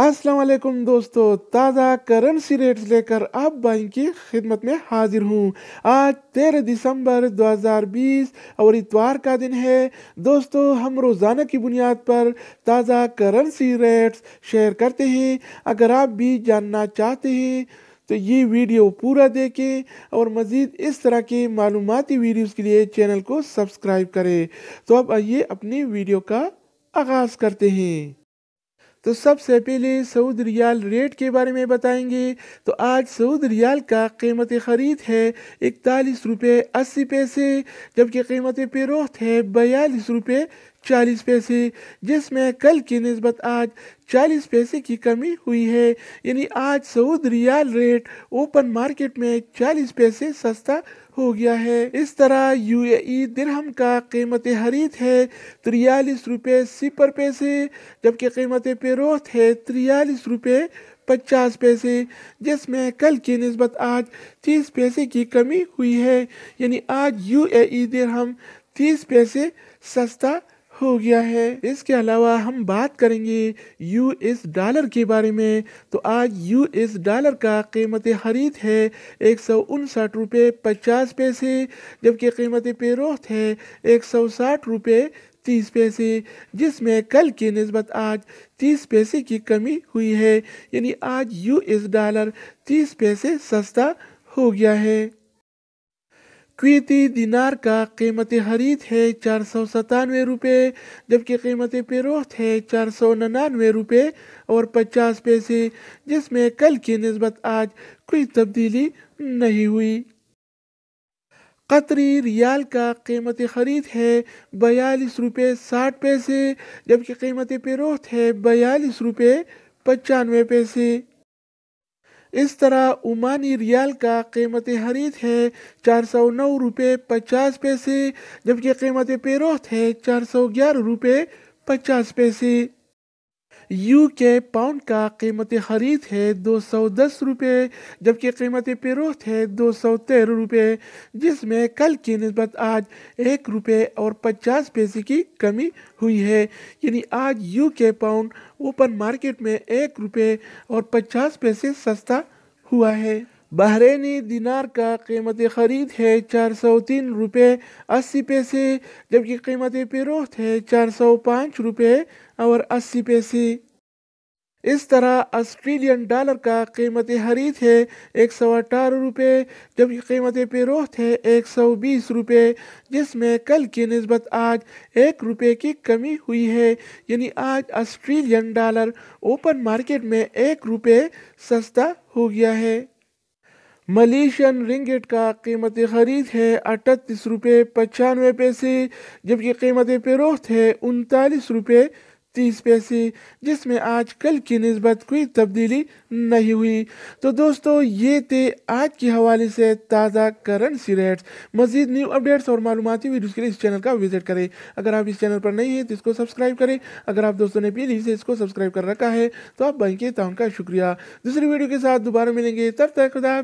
अस्सलाम वालेकुम दोस्तों ताज़ा करेंसी रेट्स लेकर आप बाइंग की खिदमत में हाजिर हूँ आज तेरह दिसंबर 2020 और इतवार का दिन है दोस्तों हम रोज़ाना की बुनियाद पर ताज़ा करेंसी रेट्स शेयर करते हैं अगर आप भी जानना चाहते हैं तो ये वीडियो पूरा देखें और मज़ीद इस तरह के मालूमती वीडियोज़ के लिए चैनल को सब्सक्राइब करें तो अब आइए अपनी वीडियो का आगाज़ करते हैं तो सबसे पहले सऊद रियाल रेट के बारे में बताएंगे तो आज सऊद रियाल का कीमत ख़रीद है इकतालीस रुपये अस्सी पैसे जबकि कीमत पेरोख्त है बयालीस रुपये चालीस पैसे जिसमें कल की नस्बत आज चालीस पैसे की कमी हुई है यानी आज Saudi riyal rate open market में चालीस पैसे सस्ता हो गया है इस तरह यूएई दिरहम का कीमत हरीत है तिरयालीस रुपये सिपर पैसे जबकि कीमत पेरोत है तिरयालीस रुपये पचास पैसे जिसमें कल की नस्बत आज तीस पैसे की कमी हुई है यानी आज यू ए दिरहम तीस पैसे सस्ता हो गया है इसके अलावा हम बात करेंगे यूएस डॉलर के बारे में तो आज यूएस डॉलर का कीमत खरीद है एक सौ उनसठ रुपये पचास पैसे जबकि कीमत पेरोख्त है एक सौ साठ रुपये तीस पैसे जिसमें कल की नस्बत आज तीस पैसे की कमी हुई है यानी आज यूएस डॉलर तीस पैसे सस्ता हो गया है क्वीति दिनार का कीमत खरीद है चार सौ सतानवे रुपये जबकि कीमत पेरोख्त है चार सौ ननानवे रुपये और पचास पैसे जिसमें कल की नस्बत आज कोई तब्दीली नहीं हुई कतरी रियाल का कीमत खरीद है बयालीस रुपये साठ पैसे जबकि कीमत पेरोख्त है बयालीस रुपये पचानवे पैसे इस तरह ओमानी रियाल का कीमत खरीद है चार सौ नौ रुपये पचास पैसे जबकि कीमत पेरोख्त है चार सौ ग्यारह रुपये पचास पैसे यू के पाउंड का कीमत ख़रीद है दो सौ दस रुपये जबकि कीमत फरोख्त है दो सौ तेरह रुपये जिसमें कल की नस्बत आज एक रुपये और पचास पैसे की कमी हुई है यानी आज यू के पाउंड ओपन मार्केट में एक रुपये और पचास पैसे सस्ता हुआ है बहरीनी दिनार का कीमत ख़रीद है चार सौ तीन रुपये अस्सी पैसे जबकि कीमत फ़रोख्त है चार सौ पाँच रुपये और अस्सी पैसे इस तरह ऑस्ट्रेलियन डॉलर का कीमत खरीद है एक सौ अठारह रुपये जबकि कीमत फ़रोख्त है एक सौ बीस रुपये जिसमें कल की नस्बत आज एक रुपये की कमी हुई है यानी आज ऑस्ट्रेलियन डॉलर ओपन मार्केट में एक रुपये सस्ता हो गया है मलेशियन रिंगेट का कीमत ख़रीद है अठतीस रुपये पचानवे पैसे जबकि कीमत फ़रोख्त है उनतालीस रुपये तीस पैसे जिसमें आज कल की नस्बत कोई तब्दीली नहीं हुई तो दोस्तों ये थे आज के हवाले से ताज़ा करेंसी रेट्स मजीद न्यू अपडेट्स और मालूमती वीडियोज़ के लिए इस चैनल का विजिट करें अगर आप इस चैनल पर नहीं हैं तो इसको सब्सक्राइब करें अगर आप दोस्तों ने पहले से इसको सब्सक्राइब कर रखा है तो आप बैंक के का शुक्रिया दूसरी वीडियो के साथ दोबारा मिलेंगे तब तक खुदा